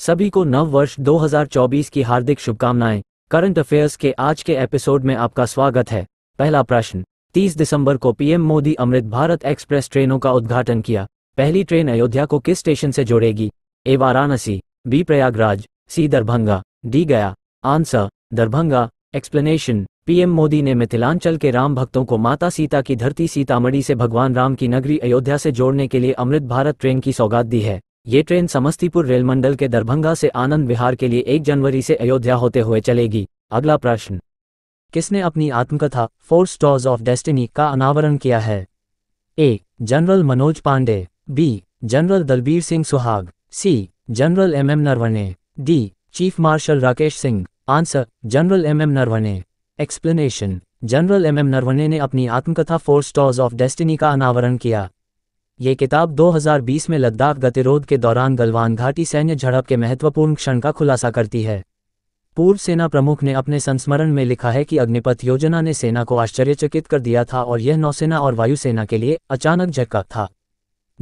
सभी को नव वर्ष 2024 की हार्दिक शुभकामनाएं करंट अफेयर्स के आज के एपिसोड में आपका स्वागत है पहला प्रश्न 30 दिसंबर को पीएम मोदी अमृत भारत एक्सप्रेस ट्रेनों का उद्घाटन किया पहली ट्रेन अयोध्या को किस स्टेशन से जोड़ेगी A Varanasi B Prayagraj C Darbhanga D Gaya answer Darbhanga explanation PM Modi ने मिथिलांचल के राम भक्तों को माता सीता की धरती सीतामढ़ी से भगवान राम की नगरी अयोध्या से जोड़ने के लिए अमृत भारत ट्रेन की सौगात दी है ये ट्रेन समस्तीपुर रेल मंडल के दरभंगा से आनंद विहार के लिए 1 जनवरी से अयोध्या होते हुए चलेगी अगला प्रश्न किसने अपनी आत्मकथा फोर स्टॉर्स ऑफ डेस्टिनी का अनावरण किया है A general Manoj Pande B general Dalbir Singh Suhag C general M M Naravane D chief marshal Rakesh Singh answer general M M Naravane explanation general M M Naravane ने अपनी आत्मकथा फोर स्टॉर्स ऑफ डेस्टिनी का अनावरण किया ये किताब 2020 में लद्दाख गतिरोध के दौरान गलवान घाटी सैन्य झड़प के महत्वपूर्ण क्षण का खुलासा करती है पूर्व सेना प्रमुख ने अपने संस्मरण में लिखा है कि अग्निपथ योजना ने सेना को आश्चर्यचकित कर दिया था और यह नौसेना और वायुसेना के लिए अचानक झटका था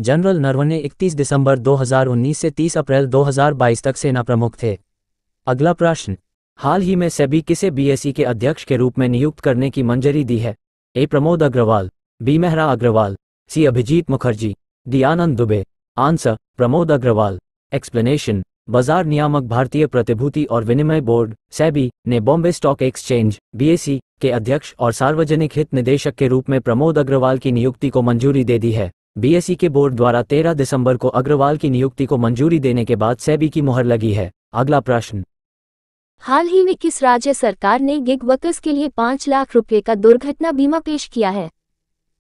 जनरल नरवने ने 31 दिसंबर 2019 से 30 अप्रैल 2022 तक सेना प्रमुख थे अगला प्रश्न हाल ही में सेबी किसे बीएसई e के अध्यक्ष के रूप में नियुक्त करने की मंजूरी दी है A Pramod Agarwal B Mehra Agarwal C Abhijit Mukherjee Dayanand Dubey answer Pramod Agarwal explanation बाजार नियामक भारतीय प्रतिभूति और विनिमय बोर्ड सेबी ने बॉम्बे स्टॉक एक्सचेंज बीएसई के अध्यक्ष और सार्वजनिक हित निदेशक के रूप में प्रमोद अग्रवाल की नियुक्ति को मंजूरी दे दी है बीएसई के बोर्ड द्वारा 13 दिसंबर को अग्रवाल की नियुक्ति को मंजूरी देने के बाद सेबी की मुहर लगी है अगला प्रश्न हाल ही में किस राज्य सरकार ने गिग वर्कर्स के लिए पाँच लाख रुपए का दुर्घटना बीमा पेश किया है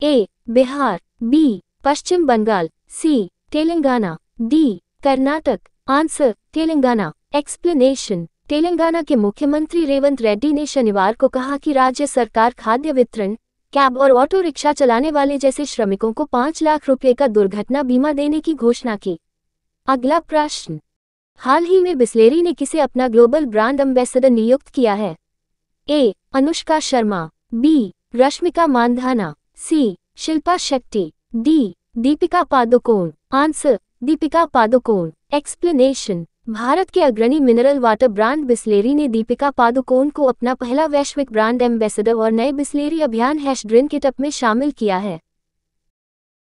A Bihar B Paschim Bengal C Telangana D Karnataka answer Telangana explanation Telangana के मुख्यमंत्री रेवंत रेड्डी ने शनिवार को कहा कि राज्य सरकार खाद्य वितरण कैब और ऑटो रिक्शा चलाने वाले जैसे श्रमिकों को पाँच लाख रुपए का दुर्घटना बीमा देने की घोषणा की अगला प्रश्न हाल ही में बिस्लेरी ने किसे अपना ग्लोबल ब्रांड एम्बेसडर नियुक्त किया है A Anushka Sharma B Rashmika Mandanna C Shilpa Shetty D Deepika Padukone answer Deepika Padukone explanation Bharat के अग्रणी मिनरल वाटर ब्रांड बिस्लेरी ने दीपिका पादुकोण को अपना पहला वैश्विक ब्रांड एम्बेसडर और नए बिस्लेरी अभियान हैश ड्रिन के टप में शामिल किया है